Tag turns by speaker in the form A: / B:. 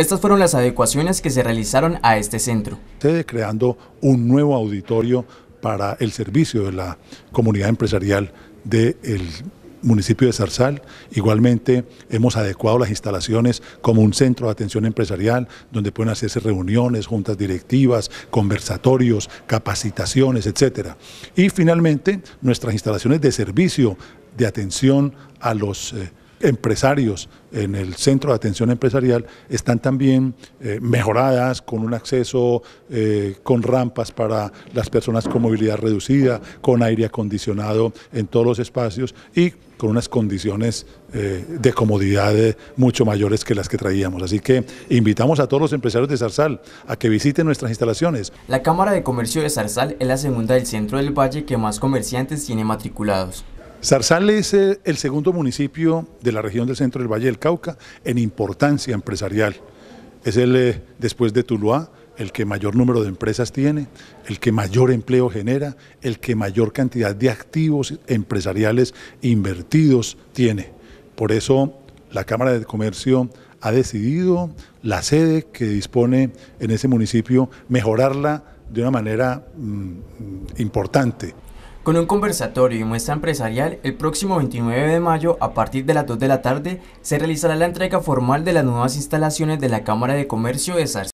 A: Estas fueron las adecuaciones que se realizaron a este centro.
B: Creando un nuevo auditorio para el servicio de la comunidad empresarial del municipio de Zarzal. Igualmente hemos adecuado las instalaciones como un centro de atención empresarial donde pueden hacerse reuniones, juntas directivas, conversatorios, capacitaciones, etcétera. Y finalmente nuestras instalaciones de servicio de atención a los eh, empresarios en el centro de atención empresarial están también eh, mejoradas con un acceso eh, con rampas para las personas con movilidad reducida, con aire acondicionado en todos los espacios y con unas condiciones eh, de comodidad mucho mayores que las que traíamos. Así que invitamos a todos los empresarios de Zarzal a que visiten nuestras instalaciones.
A: La Cámara de Comercio de Zarzal es la segunda del centro del valle que más comerciantes tiene matriculados.
B: Zarzal es el segundo municipio de la región del centro del Valle del Cauca en importancia empresarial. Es el, eh, después de Tuluá, el que mayor número de empresas tiene, el que mayor empleo genera, el que mayor cantidad de activos empresariales invertidos tiene. Por eso la Cámara de Comercio ha decidido la sede que dispone en ese municipio mejorarla de una manera mm, mm, importante
A: con un conversatorio y muestra empresarial, el próximo 29 de mayo, a partir de las 2 de la tarde, se realizará la entrega formal de las nuevas instalaciones de la Cámara de Comercio de Sars.